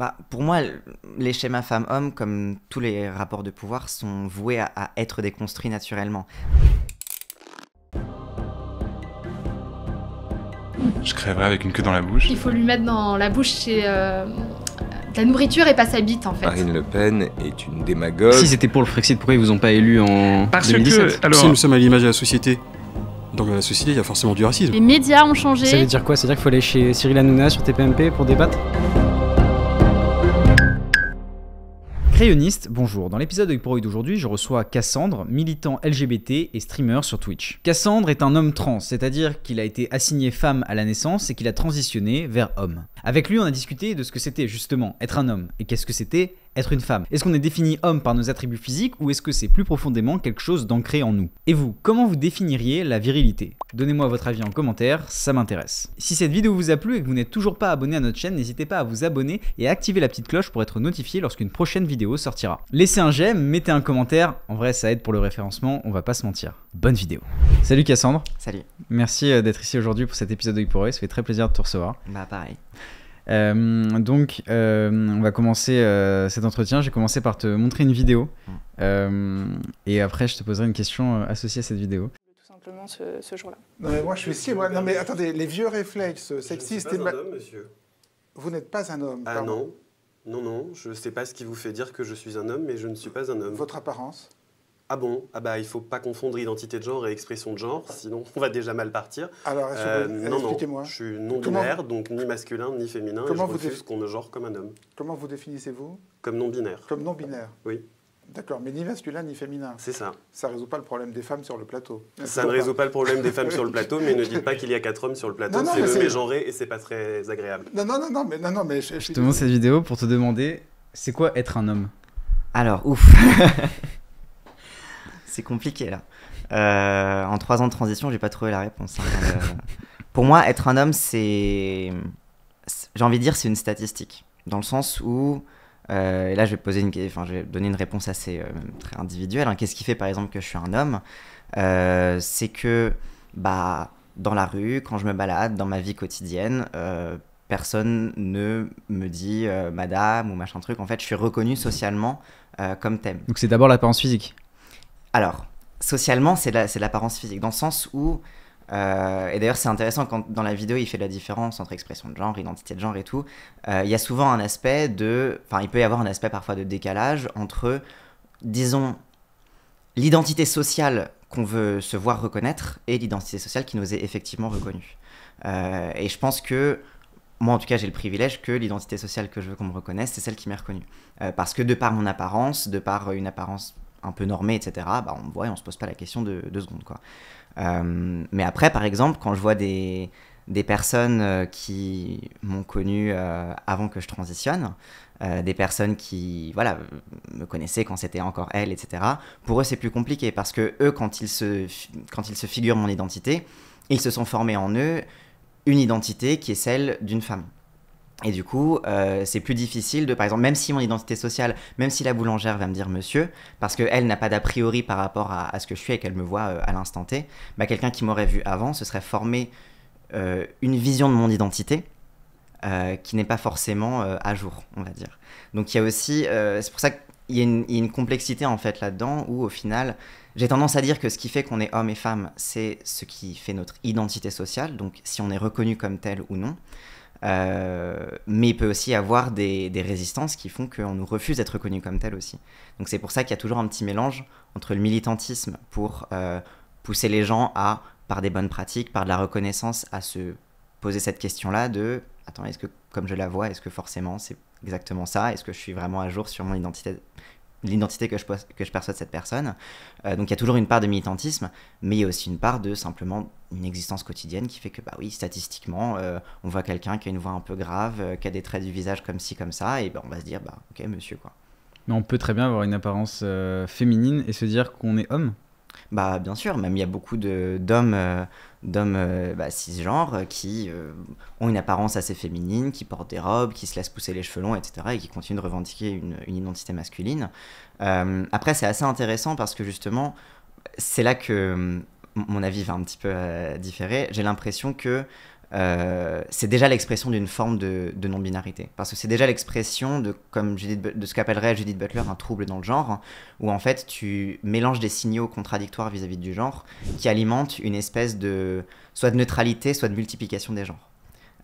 Bah, pour moi, les schémas femmes-hommes, comme tous les rapports de pouvoir, sont voués à, être déconstruits naturellement. Je crèverais avec une queue dans la bouche. Il faut lui mettre dans la bouche euh, la nourriture et pas sa bite en fait. Marine Le Pen est une démagogue. Si c'était pour le Frexit, pourquoi ils vous ont pas élu en Parce que alors... si nous sommes à l'image de la société. Dans la société, il y a forcément du racisme. Les médias ont changé. Ça veut dire quoi cest veut dire qu'il faut aller chez Cyril Hanouna sur TPMP pour débattre Crayoniste, bonjour. Dans l'épisode de Pour d'aujourd'hui, je reçois Cassandre, militant LGBT et streamer sur Twitch. Cassandre est un homme trans, c'est-à-dire qu'il a été assigné femme à la naissance et qu'il a transitionné vers homme. Avec lui, on a discuté de ce que c'était justement être un homme et qu'est-ce que c'était une femme Est-ce qu'on est défini homme par nos attributs physiques ou est-ce que c'est plus profondément quelque chose d'ancré en nous Et vous, comment vous définiriez la virilité Donnez-moi votre avis en commentaire, ça m'intéresse. Si cette vidéo vous a plu et que vous n'êtes toujours pas abonné à notre chaîne, n'hésitez pas à vous abonner et à activer la petite cloche pour être notifié lorsqu'une prochaine vidéo sortira. Laissez un j'aime, mettez un commentaire, en vrai ça aide pour le référencement, on va pas se mentir. Bonne vidéo. Salut Cassandre. Salut. Merci euh, d'être ici aujourd'hui pour cet épisode de Pour Ça fait très plaisir de te recevoir. Bah pareil. Euh, donc, euh, on va commencer euh, cet entretien. J'ai commencé par te montrer une vidéo. Mm. et après, je te poserai une question associée à cette vidéo. Tout simplement ce, jour-là. Non, mais moi, je suis ici. non, mais attendez, les vieux réflexes sexistes. Vous suis pas un homme, monsieur. Vous n'êtes pas un homme. Ah non. Non, non, je ne sais pas ce qui vous fait dire que je suis un homme, mais je ne suis pas un homme. Votre apparence ah bon, ah bah, il faut pas confondre identité de genre et expression de genre, sinon on va déjà mal partir. Alors, euh, expliquez-moi. Je suis non-binaire, donc ni masculin ni féminin, Comment je vous refuse qu'on me genre comme un homme. Comment vous définissez-vous Comme non-binaire. Comme non-binaire Oui. D'accord, mais ni masculin ni féminin. C'est ça. Ça ne résout pas le problème des femmes sur le plateau. Ça ne résout pas le problème des femmes sur le plateau, mais ne dites pas qu'il y a quatre hommes sur le plateau. C'est le mégenré et c'est pas très agréable. Non, non, non, non, mais non, non, mais je, je te montre cette vidéo pour te demander, c'est quoi être un homme Alors, ouf. C'est compliqué là. Euh, en trois ans de transition, j'ai pas trouvé la réponse. Hein, pour moi, être un homme, c'est. J'ai envie de dire, c'est une statistique. Dans le sens où. Euh, et là, je vais, poser une... enfin, je vais donner une réponse assez euh, très individuelle. Hein. Qu'est-ce qui fait, par exemple, que je suis un homme C'est que. Bah, dans la rue, quand je me balade, dans ma vie quotidienne, personne ne me dit madame ou machin truc. En fait, je suis reconnu socialement comme thème. Donc, c'est d'abord l'apparence physique alors, socialement, c'est l'apparence physique, dans le sens où. Euh, et d'ailleurs, c'est intéressant quand dans la vidéo il fait la différence entre expression de genre, identité de genre et tout. Euh, il y a souvent un aspect de. Enfin, il peut y avoir un aspect parfois de décalage entre, disons, l'identité sociale qu'on veut se voir reconnaître et l'identité sociale qui nous est effectivement reconnue. Euh, et je pense que moi en tout cas j'ai le privilège que l'identité sociale que je veux qu'on me reconnaisse, c'est celle qui m'est reconnue. parce que de par mon apparence, de par une apparence un peu normé, etc., bah, on voit et on se pose pas la question de deux secondes. Quoi. Euh, mais après, par exemple, quand je vois des, personnes euh, qui m'ont connu euh, avant que je transitionne, des personnes qui voilà me connaissaient quand c'était encore elle, etc. Pour eux, c'est plus compliqué parce que eux, quand ils se quand ils se figurent mon identité, ils se sont formés en eux une identité qui est celle d'une femme. Et du coup, euh, c'est plus difficile de, par exemple, même si mon identité sociale, même si la boulangère va me dire monsieur, parce qu'elle n'a pas d'a priori par rapport à, ce que je suis et qu'elle me voit euh, à l'instant T, bah, quelqu'un qui m'aurait vu avant se serait formé euh, une vision de mon identité qui n'est pas forcément à jour, on va dire. Donc il y a aussi, c'est pour ça qu'il y, y a une complexité en fait là-dedans où au final, j'ai tendance à dire que ce qui fait qu'on est homme et femme, c'est ce qui fait notre identité sociale, donc si on est reconnu comme tel ou non. Euh, mais il peut aussi avoir des, résistances qui font qu'on nous refuse d'être reconnu comme tel aussi. Donc c'est pour ça qu'il y a toujours un petit mélange entre le militantisme pour euh, pousser les gens à, par des bonnes pratiques, par de la reconnaissance, à se poser cette question-là de, attends, est-ce que comme je la vois, est-ce que forcément c'est exactement ça Est-ce que je suis vraiment à jour sur mon identité l'identité que je, que je perçois de cette personne. Euh, donc il y a toujours une part de militantisme, mais il y a aussi une part de simplement une existence quotidienne qui fait que, bah oui, statistiquement, euh, on voit quelqu'un qui a une voix un peu grave, euh, qui a des traits du visage comme ci, comme ça, et ben on va se dire, bah ok, monsieur, quoi. Mais on peut très bien avoir une apparence féminine et se dire qu'on est homme bah bien sûr, même il y a beaucoup d'hommes d'hommes euh, bah, cisgenres euh, qui euh, ont une apparence assez féminine, qui portent des robes, qui se laissent pousser les cheveux longs, etc., et qui continuent de revendiquer une, identité masculine. après, c'est assez intéressant parce que justement, c'est là que hum, mon avis va un petit peu différer. J'ai l'impression que euh, c'est déjà l'expression d'une forme de, non-binarité. Parce que c'est déjà l'expression de, comme Judith, de ce qu'appellerait Judith Butler un trouble dans le genre, où en fait tu mélanges des signaux contradictoires vis-à-vis du genre qui alimentent une espèce de soit de neutralité, soit de multiplication des genres.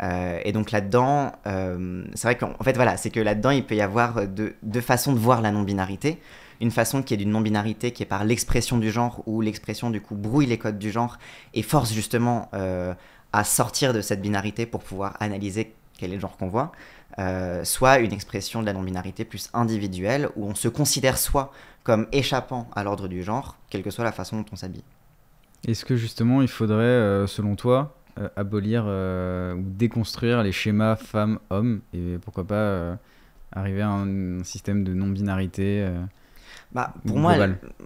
Euh, et donc là-dedans, euh, c'est vrai qu'en fait voilà, c'est que là-dedans il peut y avoir deux, façons de voir la non-binarité une façon qui est d'une non-binarité, qui est par l'expression du genre, où l'expression du coup brouille les codes du genre et force justement euh, à sortir de cette binarité pour pouvoir analyser quel est le genre qu'on voit, euh, soit une expression de la non-binarité plus individuelle, où on se considère soit comme échappant à l'ordre du genre, quelle que soit la façon dont on s'habille. Est-ce que justement il faudrait, euh, selon toi, euh, abolir ou déconstruire les schémas femmes-hommes et pourquoi pas arriver à un système de non-binarité bah, pour moi,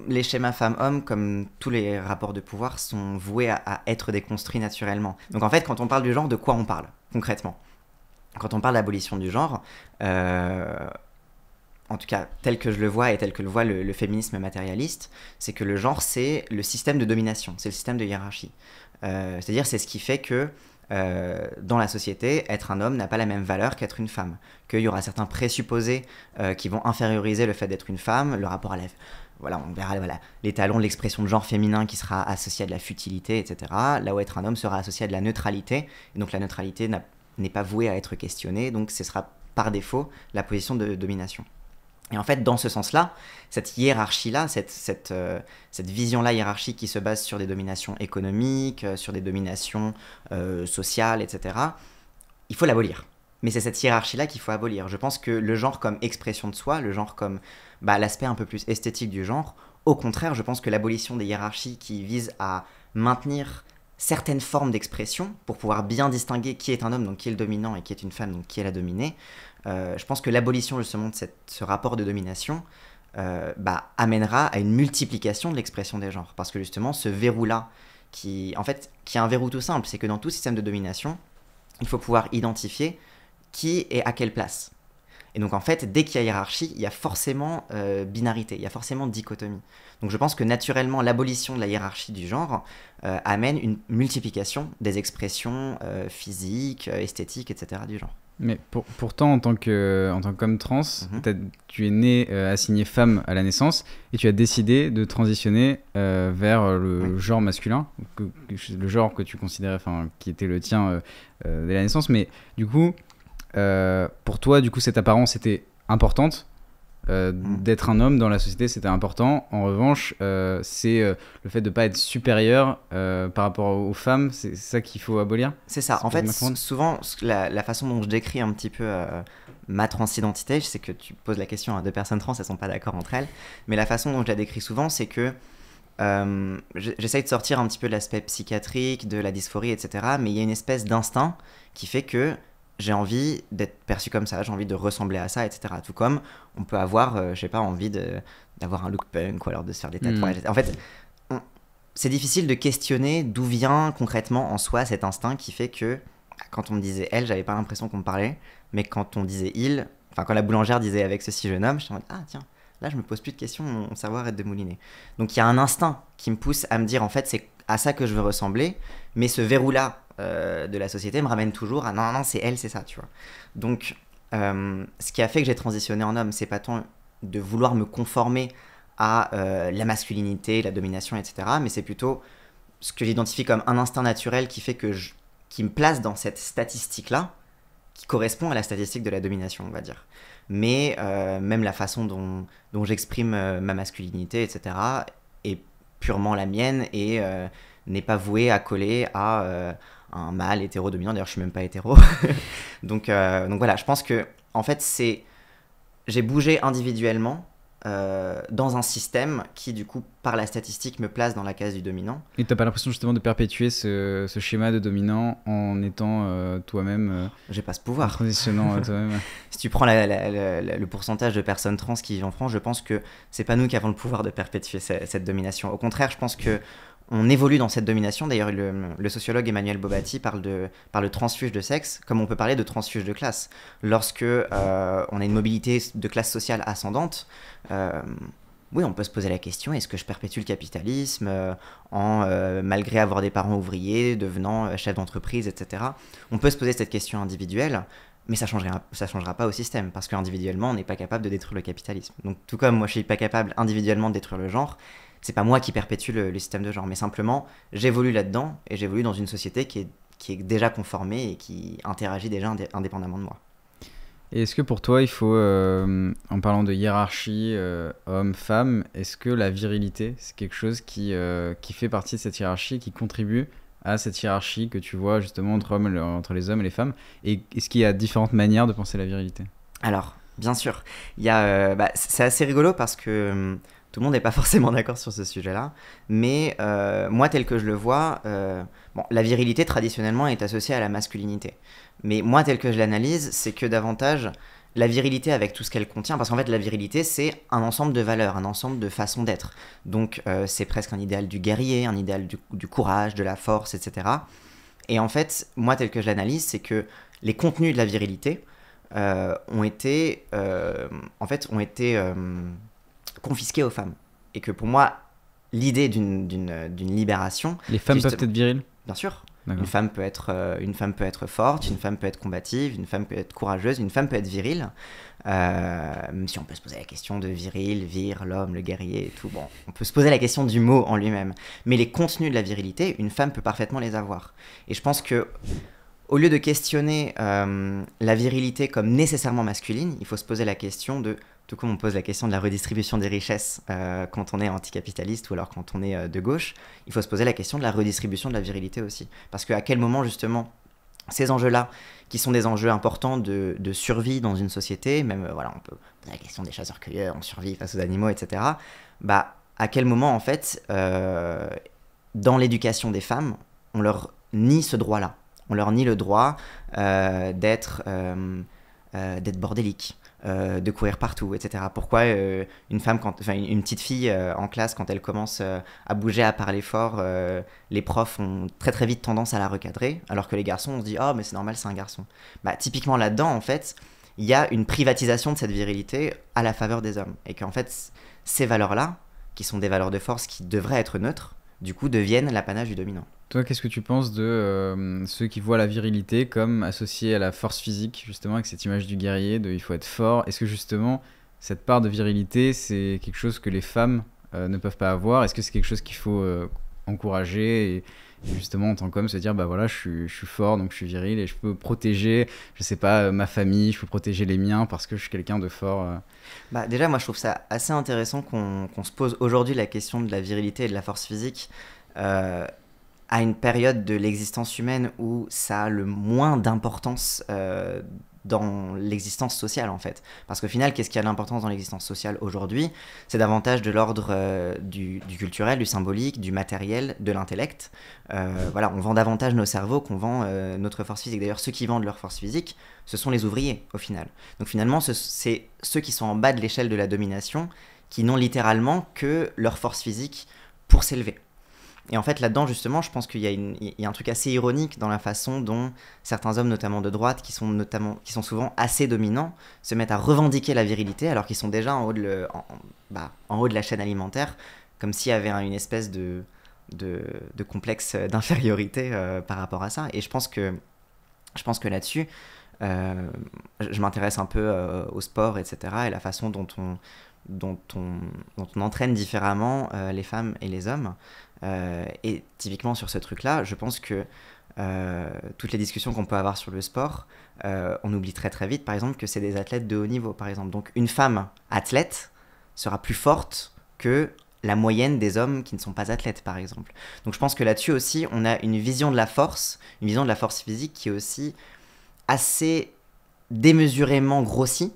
les schémas femmes-hommes, comme tous les rapports de pouvoir, sont voués à, être déconstruits naturellement. Donc en fait, quand on parle du genre, de quoi on parle concrètement Quand on parle d'abolition du genre, euh, en tout cas tel que je le vois et tel que le voit le, féminisme matérialiste, c'est que le genre, c'est le système de domination, c'est le système de hiérarchie. Euh, c'est-à-dire, c'est ce qui fait que euh, dans la société, être un homme n'a pas la même valeur qu'être une femme. Qu'il y aura certains présupposés euh, qui vont inférioriser le fait d'être une femme, le rapport à la... Voilà, on verra les talons, l'expression de genre féminin qui sera associée à de la futilité, etc. Là où être un homme sera associé à de la neutralité. Et donc la neutralité n'est pas vouée à être questionnée, donc ce sera par défaut la position de domination. Et en fait, dans ce sens-là, cette hiérarchie-là, cette, cette, euh, vision-là hiérarchique qui se base sur des dominations économiques, euh, sur des dominations euh, sociales, etc., il faut l'abolir. Mais c'est cette hiérarchie-là qu'il faut abolir. Je pense que le genre comme expression de soi, le genre comme bah, l'aspect un peu plus esthétique du genre, au contraire, je pense que l'abolition des hiérarchies qui visent à maintenir certaines formes d'expression pour pouvoir bien distinguer qui est un homme, donc qui est le dominant, et qui est une femme, donc qui est la dominée. Euh, je pense que l'abolition justement de ce rapport de domination euh, bah, amènera à une multiplication de l'expression des genres, parce que justement ce verrou-là, qui en fait, qui a un verrou tout simple, c'est que dans tout système de domination, il faut pouvoir identifier qui est à quelle place. Et donc en fait, dès qu'il y a hiérarchie, il y a forcément euh, binarité, il y a forcément dichotomie. Donc je pense que naturellement, l'abolition de la hiérarchie du genre euh, amène une multiplication des expressions euh, physiques, esthétiques, etc. du genre. Mais pourtant, en tant qu'homme trans, mhm. tu es né assigné femme à la naissance et tu as décidé de transitionner vers le genre masculin, le genre que tu considérais, enfin, qui était le tien dès la naissance. Mais du coup, euh, pour toi, du coup, cette apparence était importante. Euh, hmm. D'être un homme dans la société, c'était important. En revanche, euh, c'est le fait de ne pas être supérieur par rapport aux femmes, c'est ça qu'il faut abolir C'est ça. En fait, souvent, la, façon dont je décris un petit peu ma transidentité, je sais que tu poses la question à deux personnes trans, elles sont pas d'accord entre elles, mais la façon dont je la décris souvent, c'est que j'essaye de sortir un petit peu de l'aspect psychiatrique, de la dysphorie, etc. Mais il y a une espèce d'instinct qui fait que j'ai envie d'être perçu comme ça, j'ai envie de ressembler à ça, etc. Tout comme on peut avoir, euh, je sais pas, envie d'avoir un look punk ou alors de se faire des tatouages. Hmm. En fait, c'est difficile de questionner d'où vient concrètement en soi cet instinct qui fait que quand on me disait elle, j'avais pas l'impression qu'on me parlait, mais quand on disait il, enfin quand la boulangère disait avec ceci jeune homme, je me ah tiens, là je me pose plus de questions, mon savoir est de mouliner. Donc il y a un instinct qui me pousse à me dire en fait c'est à ça que je veux ressembler, mais ce verrou-là euh, de la société me ramène toujours à non, non, non c'est elle, c'est ça, tu vois. Donc, euh, ce qui a fait que j'ai transitionné en homme, c'est pas tant de vouloir me conformer à euh, la masculinité, la domination, etc., mais c'est plutôt ce que j'identifie comme un instinct naturel qui fait que je, qui me place dans cette statistique-là, qui correspond à la statistique de la domination, on va dire. Mais même la façon dont, dont j'exprime ma masculinité, etc., purement la mienne et euh, n'est pas vouée à coller à euh, un mâle hétérodominant. D'ailleurs, je suis même pas hétéro. donc, euh, donc voilà, je pense que en fait, c'est j'ai bougé individuellement euh, dans un système qui, du coup, par la statistique, me place dans la case du dominant. Et t'as pas l'impression justement de perpétuer ce, schéma de dominant en étant euh, toi-même. Euh, J'ai pas ce pouvoir. toi-même. si tu prends le pourcentage de personnes trans qui vivent en France, je pense que c'est pas nous qui avons le pouvoir de perpétuer cette, cette domination. Au contraire, je pense que on évolue dans cette domination. D'ailleurs, le, sociologue Emmanuel Bobati parle de par le transfuge de sexe, comme on peut parler de transfuge de classe. Lorsque euh, on a une mobilité de classe sociale ascendante, euh, oui, on peut se poser la question est-ce que je perpétue le capitalisme euh, en malgré avoir des parents ouvriers, devenant chef d'entreprise, etc. On peut se poser cette question individuelle. Mais ça ne changera, ça changera pas au système, parce qu'individuellement, on n'est pas capable de détruire le capitalisme. Donc, tout comme moi, je ne suis pas capable individuellement de détruire le genre, c'est pas moi qui perpétue le, système de genre, mais simplement j'évolue là-dedans et j'évolue dans une société qui est, qui est déjà conformée et qui interagit déjà indépendamment de moi. Et est-ce que pour toi, il faut, euh, en parlant de hiérarchie euh, homme-femme, est-ce que la virilité, c'est quelque chose qui, euh, qui fait partie de cette hiérarchie, qui contribue à cette hiérarchie que tu vois justement entre, hommes, entre les hommes et les femmes Et est-ce qu'il y a différentes manières de penser la virilité Alors, bien sûr. Il bah, c'est assez rigolo parce que hum, tout le monde n'est pas forcément d'accord sur ce sujet-là, mais euh, moi tel que je le vois, euh, bon, la virilité traditionnellement est associée à la masculinité, mais moi tel que je l'analyse, c'est que davantage la virilité avec tout ce qu'elle contient, parce qu'en fait la virilité c'est un ensemble de valeurs, un ensemble de façons d'être, donc euh, c'est presque un idéal du guerrier, un idéal du, du courage, de la force, etc. Et en fait, moi tel que je l'analyse, c'est que les contenus de la virilité ont été, en fait, ont été confisqué aux femmes. Et que pour moi, l'idée d'une libération. Les femmes peuvent être viriles Bien sûr. Une femme, peut être, euh, une femme peut être forte, une femme peut être combative, une femme peut être courageuse, une femme peut être virile. Euh, même si on peut se poser la question de viril, vir, l'homme, le guerrier tout. Bon, on peut se poser la question du mot en lui-même. Mais les contenus de la virilité, une femme peut parfaitement les avoir. Et je pense que. Au lieu de questionner euh, la virilité comme nécessairement masculine, il faut se poser la question de tout comme on pose la question de la redistribution des richesses euh, quand on est anticapitaliste ou alors quand on est euh, de gauche, il faut se poser la question de la redistribution de la virilité aussi. Parce qu'à quel moment justement ces enjeux-là, qui sont des enjeux importants de, survie dans une société, même euh, voilà, on peut la question des chasseurs-cueilleurs, on survit face aux animaux, etc. Bah, à quel moment en fait, dans l'éducation des femmes, on leur nie ce droit-là, on leur nie le droit d'être d'être bordélique, euh, de courir partout, etc. Pourquoi euh, une femme, quand, une petite fille euh, en classe, quand elle commence à bouger, à parler fort, les profs ont très très vite tendance à la recadrer, alors que les garçons, on se dit oh mais c'est normal, c'est un garçon. Bah typiquement là-dedans, en fait, il y a une privatisation de cette virilité à la faveur des hommes, et qu'en fait ces valeurs-là, qui sont des valeurs de force qui devraient être neutres, du coup deviennent l'apanage du dominant. Toi, qu'est-ce que tu penses de euh, ceux qui voient la virilité comme associée à la force physique, justement, avec cette image du guerrier, de il faut être fort Est-ce que justement, cette part de virilité, c'est quelque chose que les femmes euh, ne peuvent pas avoir Est-ce que c'est quelque chose qu'il faut euh, encourager justement en tant qu'homme se dire bah voilà je suis, fort donc je suis viril et je peux protéger je sais pas ma famille je peux protéger les miens parce que je suis quelqu'un de fort euh. bah déjà moi je trouve ça assez intéressant qu'on se pose aujourd'hui la question de la virilité et de la force physique euh, à une période de l'existence humaine où ça a le moins d'importance euh, dans l'existence sociale en fait. Parce qu'au final, qu'est-ce qui a l'importance dans l'existence sociale aujourd'hui C'est davantage de l'ordre euh, du, culturel, du symbolique, du matériel, de l'intellect. Euh, voilà, on vend davantage nos cerveaux qu'on vend euh, notre force physique. D'ailleurs, ceux qui vendent leur force physique, ce sont les ouvriers au final. Donc finalement, c'est ceux qui sont en bas de l'échelle de la domination qui n'ont littéralement que leur force physique pour s'élever. Et en fait, là-dedans, justement, je pense qu'il y, a un truc assez ironique dans la façon dont certains hommes, notamment de droite, qui sont, notamment, qui sont souvent assez dominants, se mettent à revendiquer la virilité alors qu'ils sont déjà en haut, de le, bah, haut de la chaîne alimentaire, comme s'il y avait une espèce de, de, complexe d'infériorité euh, par rapport à ça. Et je pense que, que là-dessus, euh, je m'intéresse un peu euh, au sport, etc., et la façon dont on, dont on, entraîne différemment les femmes et les hommes. Euh, et typiquement sur ce truc-là, je pense que euh, toutes les discussions qu'on peut avoir sur le sport, euh, on oublie très très vite, par exemple, que c'est des athlètes de haut niveau, par exemple. Donc une femme athlète sera plus forte que la moyenne des hommes qui ne sont pas athlètes, par exemple. Donc je pense que là-dessus aussi, on a une vision de la force, une vision de la force physique qui est aussi assez démesurément grossie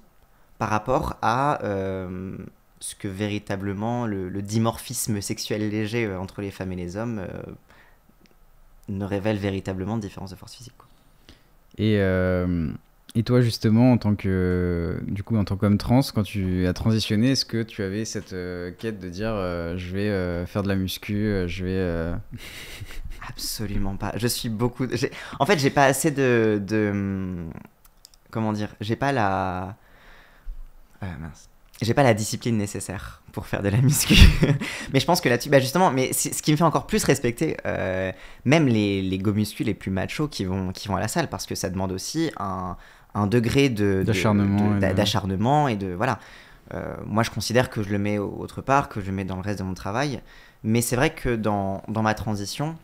par rapport à ce que véritablement le, dimorphisme sexuel léger euh, entre les femmes et les hommes euh, ne révèle véritablement de différence de force physique. Et, euh, et toi justement, en tant que du coup en tant qu'homme trans, quand tu as transitionné, est-ce que tu avais cette quête de dire je vais faire de la muscu, je vais Absolument pas. Je suis beaucoup. En fait, j'ai pas assez de, de... Hum, comment dire. J'ai pas la. mince j'ai pas la discipline nécessaire pour faire de la muscu. mais je pense que là-dessus, bah justement, mais ce qui me fait encore plus respecter euh, même les, les gomuscus les plus machos qui vont, qui vont à la salle, parce que ça demande aussi un, un degré de d'acharnement et, de... voilà. Euh, moi, je considère que je le mets autre part, que je le mets dans le reste de mon travail. Mais c'est vrai que dans, dans ma transition,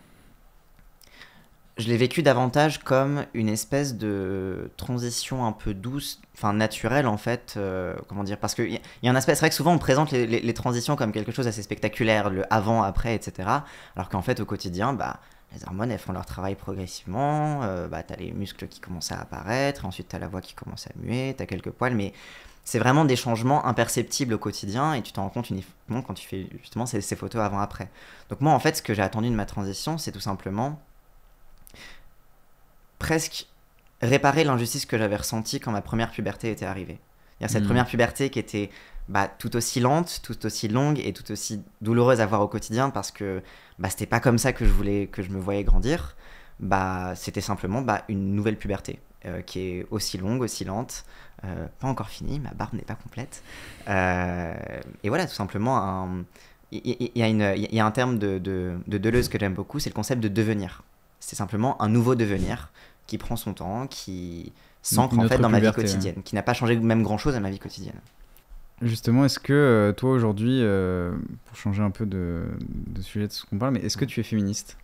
je l'ai vécu davantage comme une espèce de transition un peu douce, enfin naturelle en fait, euh, comment dire, parce qu'il y, a un aspect, c'est vrai que souvent on présente les, transitions comme quelque chose d'assez spectaculaire, le avant, après, etc. Alors qu'en fait au quotidien, bah, les hormones elles font leur travail progressivement, euh, bah, t'as les muscles qui commencent à apparaître, ensuite t'as la voix qui commence à muer, t'as quelques poils, mais c'est vraiment des changements imperceptibles au quotidien et tu t'en rends compte uniquement quand tu fais justement ces, ces photos avant-après. Donc moi en fait ce que j'ai attendu de ma transition c'est tout simplement presque réparer l'injustice que j'avais ressentie quand ma première puberté était arrivée. Cette hmm. première puberté qui était bah, tout aussi lente, tout aussi longue et tout aussi douloureuse à voir au quotidien parce que bah, c'était pas comme ça que je voulais que je me voyais grandir. Bah, c'était simplement bah, une nouvelle puberté euh, qui est aussi longue, aussi lente, euh, pas encore finie, ma barbe n'est pas complète. Euh, et voilà, tout simplement, il y, a un terme de, de, de Deleuze que j'aime beaucoup, c'est le concept de devenir. C'est simplement un nouveau devenir qui prend son temps, qui s'ancre en fait dans ma vie quotidienne, qui n'a pas changé même grand chose à ma vie quotidienne. Justement, est-ce que euh, toi aujourd'hui, euh, pour changer un peu de, sujet de ce qu'on parle, mais est-ce que tu es féministe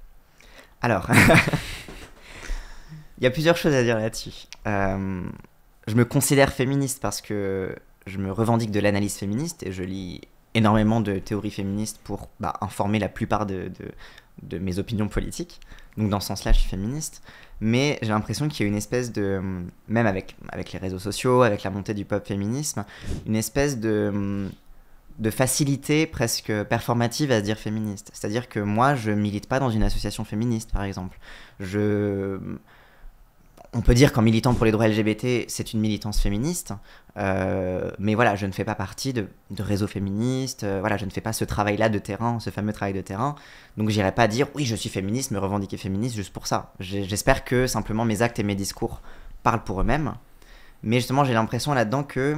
Alors, il y a plusieurs choses à dire là-dessus. Euh, je me considère féministe parce que je me revendique de l'analyse féministe et je lis énormément de théories féministes pour bah, informer la plupart de, de, mes opinions politiques. Donc dans ce sens-là, je suis féministe mais j'ai l'impression qu'il y a une espèce de, même avec, avec les réseaux sociaux, avec la montée du pop féminisme, une espèce de, de facilité presque performative à se dire féministe. C'est-à-dire que moi, je milite pas dans une association féministe, par exemple. Je on peut dire qu'en militant pour les droits LGBT, c'est une militance féministe, euh, mais voilà, je ne fais pas partie de, réseaux féministes, euh, voilà, je ne fais pas ce travail-là de terrain, ce fameux travail de terrain, donc j'irai pas dire oui, je suis féministe, me revendiquer féministe juste pour ça. J'espère que simplement mes actes et mes discours parlent pour eux-mêmes, mais justement, j'ai l'impression là-dedans que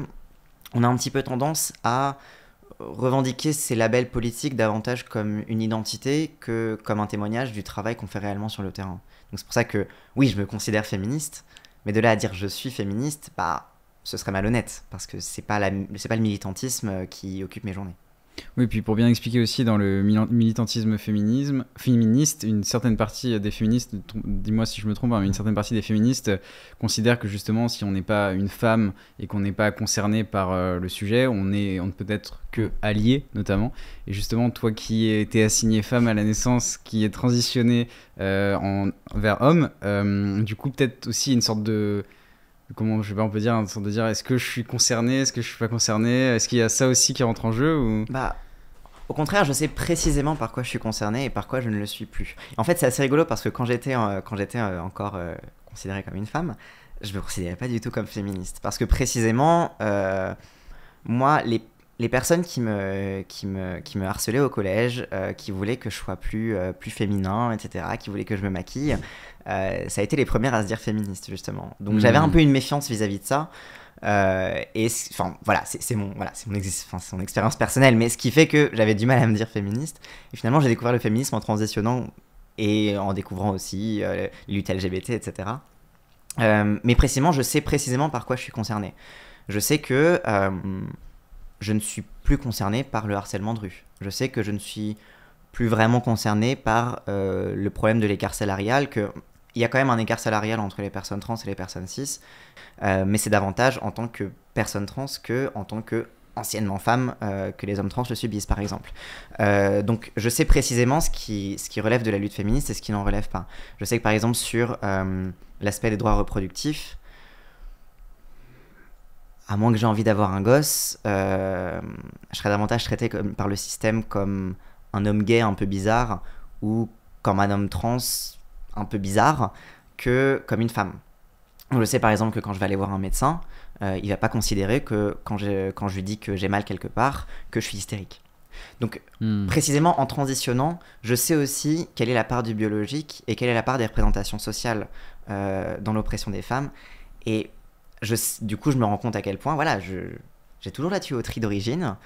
on a un petit peu tendance à revendiquer ces labels politiques davantage comme une identité que comme un témoignage du travail qu'on fait réellement sur le terrain. Donc c'est pour ça que oui, je me considère féministe, mais de là à dire je suis féministe, bah ce serait malhonnête parce que c'est pas c'est pas le militantisme euh, qui occupe mes journées. Oui, puis pour bien expliquer aussi dans le militantisme féminisme, féministe, une certaine partie des féministes, dis-moi si je me trompe, hein, une certaine partie des féministes considère que justement, si on n'est pas une femme et qu'on n'est pas concerné par euh, le sujet, on, est, on ne peut être que allié, notamment. Et justement, toi qui étais assigné femme à la naissance, qui est transitionné euh, en, vers homme, euh, du coup, peut-être aussi une sorte de comment je sais pas, on peut dire, est-ce que je suis concerné, est-ce que je suis pas concerné, est-ce qu'il y a ça aussi qui rentre en jeu ou... Bah, au contraire, je sais précisément par quoi je suis concerné et par quoi je ne le suis plus. En fait, c'est assez rigolo parce que quand j'étais quand euh, encore considéré euh, considérée comme une femme, je me considérais pas du tout comme féministe parce que précisément, euh, moi, les les personnes qui me, qui me, qui me harcelaient au collège, euh, qui voulaient que je sois plus, euh, plus féminin, etc., qui voulaient que je me maquille, euh, ça a été les premières à se dire féministe, justement. Donc hmm. j'avais un peu une méfiance vis-à-vis de ça. et enfin voilà c'est mon voilà c'est mon, mon expérience personnelle mais ce qui fait que j'avais du mal à me dire féministe et finalement j'ai découvert le féminisme en transitionnant et en découvrant aussi les LGBT etc mais précisément je sais précisément par quoi je suis concerné je sais que je ne suis plus concerné par le harcèlement de rue. Je sais que je ne suis plus vraiment concerné par euh, le problème de l'écart salarial, qu'il y a quand même un écart salarial entre les personnes trans et les personnes cis, euh, mais c'est davantage en tant que personne trans que en tant qu'anciennement anciennement femme euh, que les hommes trans le subissent par exemple. donc je sais précisément ce ce qui relève de la lutte féministe et ce qui n'en relève pas. Je sais que par exemple sur l'aspect des droits reproductifs, à moins que j'ai envie d'avoir un gosse, euh, je serais davantage traité par le système comme un homme gay un peu bizarre ou comme un homme trans un peu bizarre que comme une femme. Je sais par exemple que quand je vais aller voir un médecin, il euh, il va pas considérer que quand je, lui dis que j'ai mal quelque part, que je suis hystérique. Donc hmm. précisément en transitionnant, je sais aussi quelle est la part du biologique et quelle est la part des représentations sociales euh, dans l'oppression des femmes. Et du coup, je me rends compte à quel point, voilà, j'ai toujours la tuyauterie d'origine,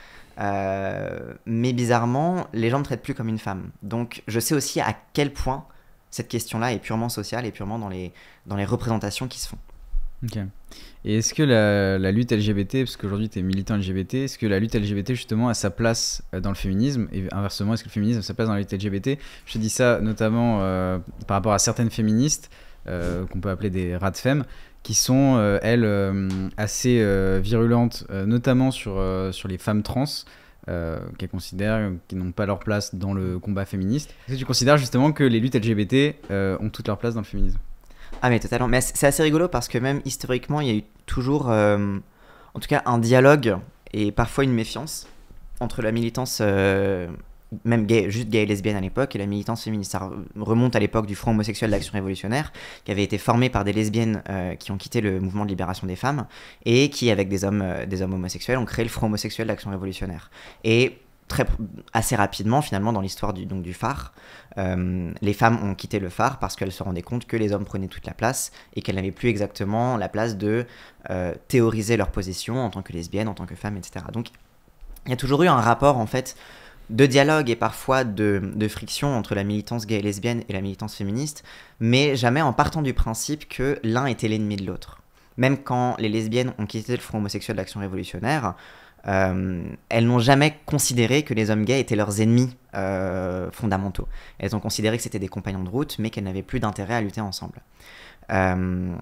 euh, mais bizarrement, les gens ne me traitent plus comme une femme. Donc, je sais aussi à quel point cette question-là est purement sociale et purement dans les, dans les représentations qui se font. Ok. Et est-ce que la, lutte LGBT, parce qu'aujourd'hui tu es militant LGBT, est-ce que la lutte LGBT justement a sa place euh, dans le féminisme Et inversement, est-ce que le féminisme a sa place dans la lutte LGBT Je dis ça notamment euh, par rapport à certaines féministes qu'on peut appeler des rats femmes, qui sont, euh, elles, euh, assez euh, virulentes, notamment sur, sur les femmes trans, qu'elles considèrent qui n'ont pas leur place dans le combat féministe. Est-ce que tu considères justement que les luttes LGBT ont toute leur place dans le féminisme Ah mais totalement, mais c'est assez rigolo parce que même historiquement, il y a eu toujours, en tout cas, un dialogue et parfois une méfiance entre la militance même gay, juste gay et lesbienne à l'époque, et la militance féministe. remonte à l'époque du Front homosexuel d'action révolutionnaire, qui avait été formé par des lesbiennes euh, qui ont quitté le mouvement de libération des femmes, et qui, avec des hommes, euh, des hommes homosexuels, ont créé le Front homosexuel d'action révolutionnaire. Et Très, assez rapidement finalement dans l'histoire du, du phare. Euh, les femmes ont quitté le phare parce qu'elles se rendaient compte que les hommes prenaient toute la place et qu'elles n'avaient plus exactement la place de théoriser leur position en tant que lesbiennes, en tant que femmes, etc. Donc il y a toujours eu un rapport en fait de dialogue et parfois de, friction entre la militance gay et lesbienne et la militance féministe, mais jamais en partant du principe que l'un était l'ennemi de l'autre. Même quand les lesbiennes ont quitté le Front homosexuel d'Action révolutionnaire, euh, elles n'ont jamais considéré que les hommes gays étaient leurs ennemis euh, fondamentaux. Elles ont considéré que c'était des compagnons de route, mais qu'elles n'avaient plus d'intérêt à lutter ensemble. Euh,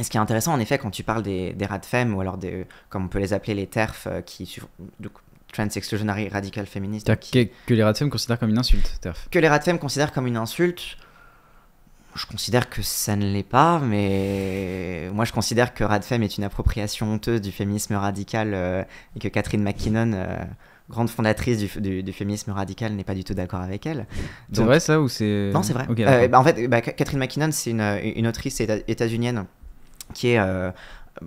et ce qui est intéressant, en effet, quand tu parles des, rats de femmes, ou alors des, comme on peut les appeler les terfs, qui, trans-exclusionary radical féministe. Qui... Que, les Radfem considèrent comme une insulte, Que les Radfem considèrent comme une insulte, je considère que ça ne l'est pas, mais moi je considère que Radfem est une appropriation honteuse du féminisme radical euh, et que Catherine McKinnon, euh, grande fondatrice du, féminisme radical, n'est pas du tout d'accord avec elle. C'est vrai ça ou c'est... Non, c'est vrai. Euh, bah, en fait, bah, Catherine McKinnon, c'est une, une, autrice états-unienne qui est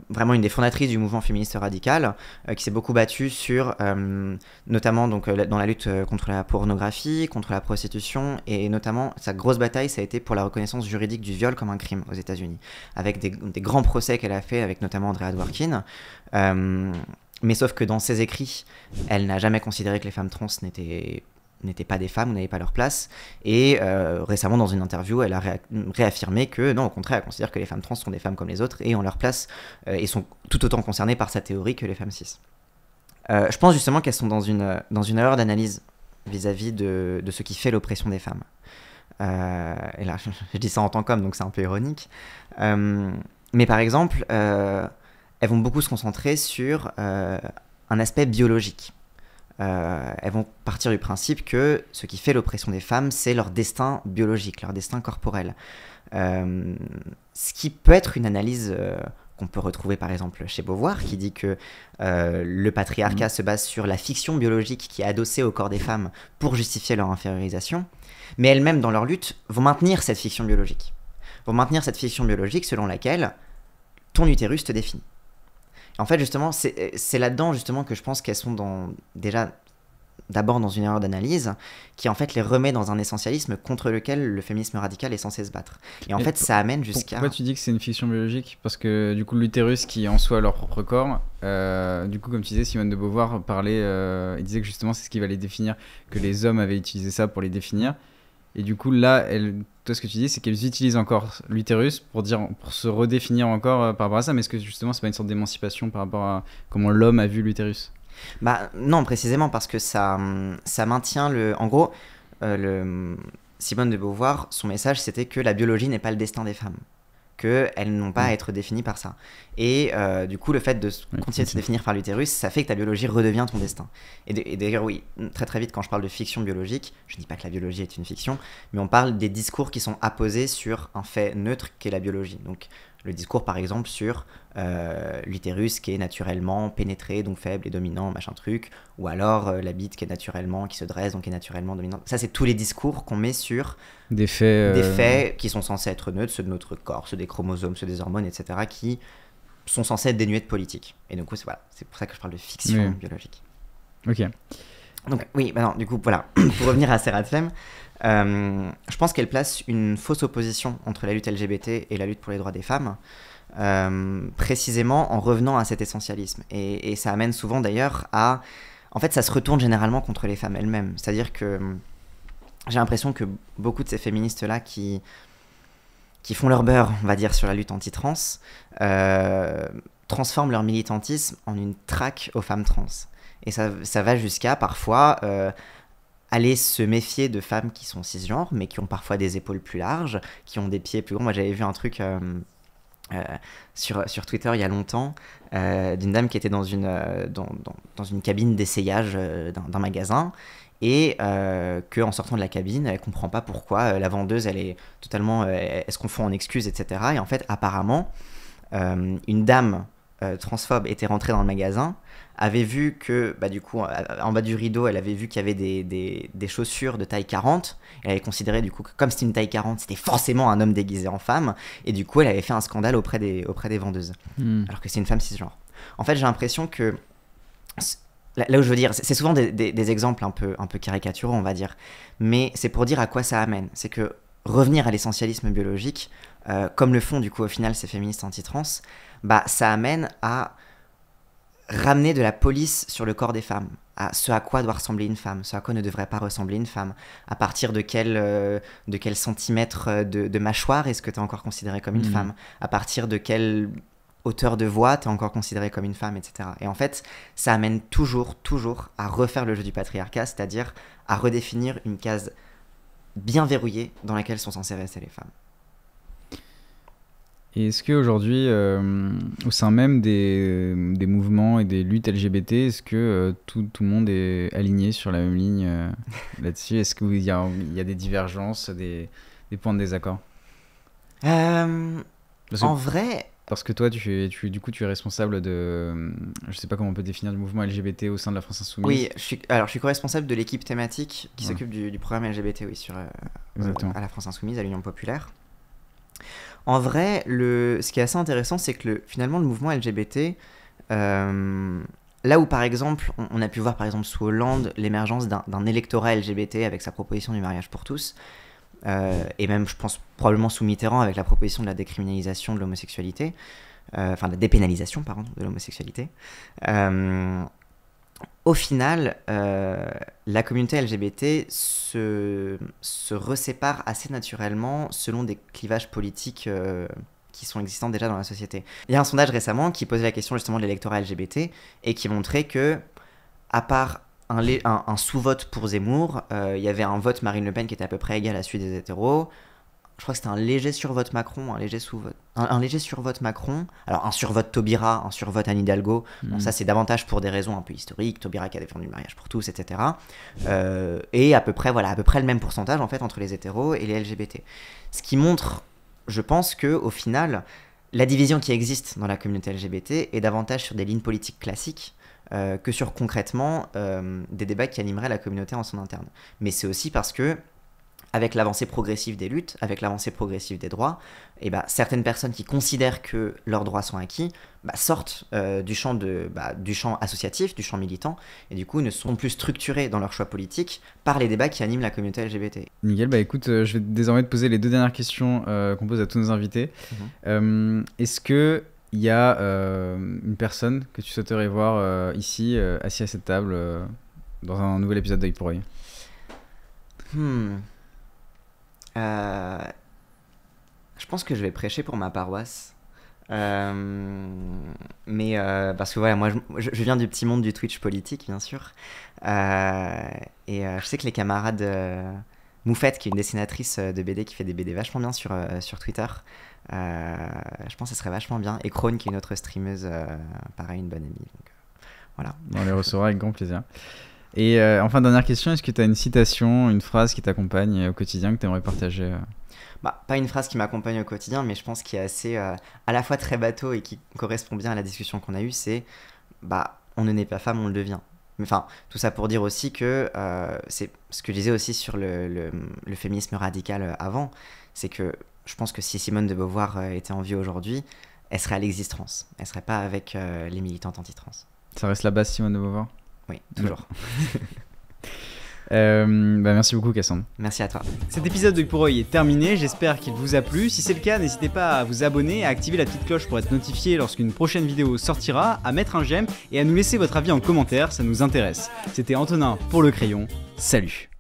vraiment une des fondatrices du mouvement féministe radical, euh, qui s'est beaucoup battue sur, euh, notamment donc, euh, dans la lutte contre la pornographie, contre la prostitution, et notamment sa grosse bataille, ça a été pour la reconnaissance juridique du viol comme un crime aux États-Unis, avec des, grands procès qu'elle a fait, avec notamment Andrea Dworkin. mais sauf que dans ses écrits, elle n'a jamais considéré que les femmes trans n'étaient n'étaient pas des femmes, n'avaient pas leur place. Et euh, récemment, dans une interview, elle a réaffirmé que non, au contraire, elle considère que les femmes trans sont des femmes comme les autres et ont leur place euh, et sont tout autant concernées par sa théorie que les femmes cis. Euh, je pense justement qu'elles sont dans une, erreur d'analyse vis-à-vis de, de, ce qui fait l'oppression des femmes. et là, je dis ça en tant qu'homme, donc c'est un peu ironique. mais par exemple, elles vont beaucoup se concentrer sur un aspect biologique. Euh, elles vont partir du principe que ce qui fait l'oppression des femmes, c'est leur destin biologique, leur destin corporel. Euh, ce qui peut être une analyse euh, qu'on peut retrouver par exemple chez Beauvoir, qui dit que le patriarcat mm. se base sur la fiction biologique qui est adossée au corps des femmes pour justifier leur infériorisation, mais elles-mêmes dans leur lutte vont maintenir cette fiction biologique. Vont maintenir cette fiction biologique selon laquelle ton utérus te définit en fait, justement, euh, c'est là-dedans justement que je pense qu'elles sont dans, déjà d'abord dans une erreur d'analyse qui en fait les remet dans un essentialisme contre lequel le féminisme radical est censé se battre. Et en fait, ça amène jusqu'à. Pourquoi tu dis que c'est une fiction biologique Parce que du coup, l'utérus qui en soi leur propre corps, euh, du coup, comme tu disais, Simone de Beauvoir parlait, euh, il disait que justement c'est ce qui va les définir, que les hommes avaient utilisé ça pour les définir. Et du coup, là, elle, toi, ce que tu dis, c'est qu'elles utilisent encore l'utérus pour, dire, pour se redéfinir encore euh, par rapport à ça. Mais est-ce que justement, c'est pas une sorte d'émancipation par rapport à comment l'homme a vu l'utérus Bah non, précisément parce que ça, ça maintient le. En gros, euh, Simone de Beauvoir, son message, c'était que la biologie n'est pas le destin des femmes qu'elles n'ont pas à mm. être définies par ça. Et euh, du coup, le fait de continuer de se définir par l'utérus, ça fait que ta biologie redevient ton destin. Et d'ailleurs, oui, très très vite, quand je parle de fiction biologique, je ne dis pas que la biologie est une fiction, mais on parle des discours qui sont apposés sur un fait neutre qu'est la biologie. Donc, le discours par exemple sur euh, l'utérus qui est naturellement pénétré, donc faible et dominant, machin truc, ou alors euh, la bite qui est naturellement, qui se dresse, donc est naturellement dominante. Ça, c'est tous les discours qu'on met sur des faits, euh, des faits qui sont censés être neutres, ceux de notre corps, ceux des chromosomes, ceux des hormones, etc., qui sont censés être dénués de politique. Et donc, c'est voilà, pour ça que je parle de fiction biologique. Ok. Donc, oui, maintenant bah du coup, voilà, pour revenir à Seraphim... Euh, je pense qu'elle place une fausse opposition entre la lutte LGBT et la lutte pour les droits des femmes, euh, précisément en revenant à cet essentialisme. Et, ça amène souvent d'ailleurs à... En fait, ça se retourne généralement contre les femmes elles-mêmes. C'est-à-dire que hum, j'ai l'impression que beaucoup de ces féministes-là qui, qui font leur beurre, on va dire, sur la lutte anti-trans, euh, transforment leur militantisme en une traque aux femmes trans. Et ça, ça va jusqu'à parfois aller se méfier de femmes qui sont cisgenres, mais qui ont parfois des épaules plus larges, qui ont des pieds plus grands. Moi, j'avais vu un truc euh, euh, sur, sur Twitter il y a longtemps euh, d'une dame qui était dans une, dans, dans, une cabine d'essayage d'un magasin et qu'en sortant de la cabine, elle comprend pas pourquoi la vendeuse elle est totalement, Est-ce qu'on fait en excuses, etc. Et en fait, apparemment, une dame euh, transphobe était rentrée dans le magasin, avait vu que, bah, du coup, euh, en bas du rideau, elle avait vu qu'il y avait des, chaussures de taille 40. Elle avait considéré, du coup, que comme c'était une taille 40, c'était forcément un homme déguisé en femme. Et du coup, elle avait fait un scandale auprès des, auprès des vendeuses. Hmm. Alors que c'est une femme cisgenre. En fait, j'ai l'impression que. Là où je veux dire, c'est souvent des, exemples un peu, un peu caricaturaux, on va dire. Mais c'est pour dire à quoi ça amène. C'est que revenir à l'essentialisme biologique, euh, comme le font, du coup, au final, ces féministes anti-trans, bah, ça amène à ramener de la police sur le corps des femmes, à ce à quoi doit ressembler une femme, ce à quoi ne devrait pas ressembler une femme, à partir de quel, euh, de quel centimètre euh, de, mâchoire est-ce que tu es encore considéré comme une hmm. femme, à partir de quelle hauteur de voix tu es encore considéré comme une femme, etc. Et en fait, ça amène toujours, toujours à refaire le jeu du patriarcat, c'est-à-dire à redéfinir une case bien verrouillée dans laquelle sont censées rester les femmes. Et est-ce qu'aujourd'hui, euh, au sein même des, des, mouvements et des luttes LGBT, est-ce que euh, tout, tout, le monde est aligné sur la même ligne euh, là-dessus Est-ce qu'il y, y a, des divergences, des, des points de désaccord En vrai. Parce que toi, tu, tu, du coup, tu es responsable de. Je sais pas comment on peut définir le mouvement LGBT au sein de la France Insoumise. Oui, alors je suis co-responsable de l'équipe thématique qui s'occupe du, programme LGBT, oui, sur, à la France Insoumise, à l'Union Populaire. En vrai, le, ce qui est assez intéressant, c'est que finalement, le mouvement LGBT, euh, là où par exemple, on, a pu voir par exemple sous Hollande l'émergence d'un électorat LGBT avec sa proposition du mariage pour tous, euh, et même, je pense, probablement sous Mitterrand avec la proposition de la décriminalisation de l'homosexualité, euh, enfin de la dépénalisation, pardon, de l'homosexualité au final, euh, la communauté LGBT se, se resépare assez naturellement selon des clivages politiques euh, qui sont existants déjà dans la société. Il y a un sondage récemment qui posait la question justement de l'électorat LGBT et qui montrait que, à part un, sous-vote pour Zemmour, euh, il y avait un vote Marine Le Pen qui était à peu près égal à celui des hétéros, je crois que c'était un léger survote Macron, un léger sous-vote, un, léger léger survote Macron, alors un survote Taubira, un survote Anne Hidalgo. Hmm. ça c'est davantage pour des raisons un peu historiques. Taubira qui a défendu le mariage pour tous, etc. Euh, et à peu près voilà, à peu près le même pourcentage en fait entre les hétéros et les LGBT. Ce qui montre, je pense que au final, la division qui existe dans la communauté LGBT est davantage sur des lignes politiques classiques euh, que sur concrètement euh, des débats qui animeraient la communauté en son interne. Mais c'est aussi parce que avec l'avancée progressive des luttes, avec l'avancée progressive des droits, et eh ben certaines personnes qui considèrent que leurs droits sont acquis bah, sortent euh, du, champ de, bah, du champ associatif, du champ militant, et du coup ne sont plus structurées dans leurs choix politiques par les débats qui animent la communauté LGBT. Miguel, bah, écoute, euh, je vais désormais te poser les deux dernières questions euh, qu'on pose à tous nos invités. Mhm. Est-ce que il y a une personne que tu souhaiterais voir ici, assis à cette table, dans un nouvel épisode d'œil pour œil hmm. Euh, je pense que je vais prêcher pour ma paroisse. Euh, mais euh, parce que voilà, moi je, viens du petit monde du Twitch politique, bien sûr. et je sais que les camarades Moufette, qui est une dessinatrice de BD qui fait des BD vachement bien sur, sur Twitter, je pense que ce serait vachement bien. Et Krone, qui est une autre streameuse, pareil, une bonne amie. Donc, voilà. On les recevra avec grand plaisir. Et euh, enfin, dernière question, est-ce que tu as une citation, une phrase qui t'accompagne euh, au quotidien que tu aimerais partager euh bah, Pas une phrase qui m'accompagne au quotidien, mais je pense qui est assez à la fois très bateau et qui correspond bien à la discussion qu'on a eue, c'est bah, on ne naît pas femme, on le devient. Mais enfin, tout ça pour dire aussi que c'est ce que je disais aussi sur le, féminisme radical avant, c'est que je pense que si Simone de Beauvoir était en vie aujourd'hui, elle serait à l'existence, elle serait pas avec les militantes anti-trans. Ça reste la base Simone de Beauvoir oui, toujours. Euh, bah, merci beaucoup Cassandre. Merci à toi. Cet épisode de Pour est terminé, j'espère qu'il vous a plu. Si c'est le cas, n'hésitez pas à vous abonner, à activer la petite cloche pour être notifié lorsqu'une prochaine vidéo sortira, à mettre un j'aime et à nous laisser votre avis en commentaire, ça nous intéresse. C'était Antonin pour le crayon, salut